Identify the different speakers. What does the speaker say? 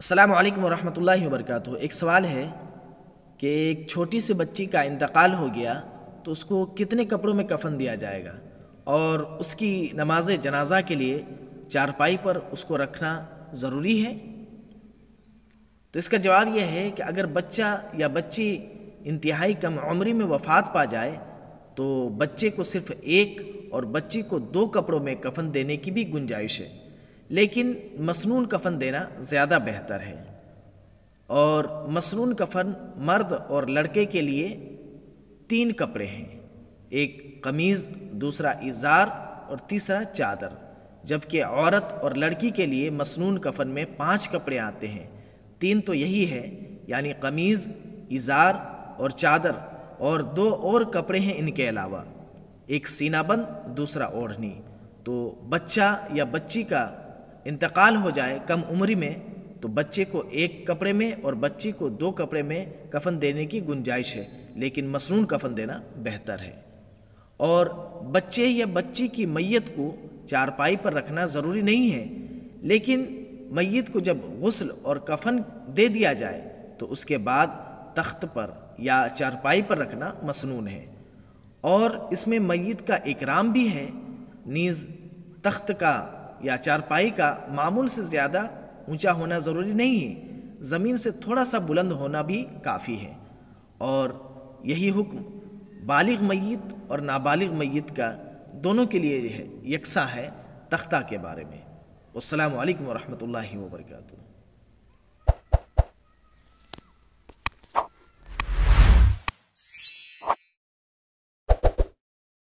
Speaker 1: अल्लाम वरहमल वर्क एक सवाल है कि एक छोटी सी बच्ची का इंतकाल हो गया तो उसको कितने कपड़ों में कफन दिया जाएगा और उसकी नमाज जनाजा के लिए चारपाई पर उसको रखना ज़रूरी है तो इसका जवाब यह है कि अगर बच्चा या बच्ची इंतहाई कम उम्री में वफात पा जाए तो बच्चे को सिर्फ़ एक और बच्ची को दो कपड़ों में कफन देने की भी गुंजाइश है लेकिन मसनून कफन देना ज़्यादा बेहतर है और मसनून कफन मर्द और लड़के के लिए तीन कपड़े हैं एक कमीज़ दूसरा इज़ार और तीसरा चादर जबकि औरत और लड़की के लिए मसनून कफन में पांच कपड़े आते हैं तीन तो यही है यानी कमीज़ इज़ार और चादर और दो और कपड़े हैं इनके अलावा एक सीनाबंद दूसरा ओढ़नी तो बच्चा या बच्ची का इंतकाल हो जाए कम उम्र में तो बच्चे को एक कपड़े में और बच्ची को दो कपड़े में कफन देने की गुंजाइश है लेकिन मसनून कफन देना बेहतर है और बच्चे या बच्ची की मैयत को चारपाई पर रखना ज़रूरी नहीं है लेकिन मैयत को जब गसल और कफन दे दिया जाए तो उसके बाद तख्त पर या चारपाई पर रखना मसनून है और इसमें मैत का इकराम भी है नीज़ तख्त का या चारपाई का मामूल से ज़्यादा ऊंचा होना ज़रूरी नहीं है ज़मीन से थोड़ा सा बुलंद होना भी काफ़ी है और यही हुक्म बालिग मैत और नाबालिग मैत का दोनों के लिए है यकसा है तख्ता के बारे में अल्लाम वरहमल वर्का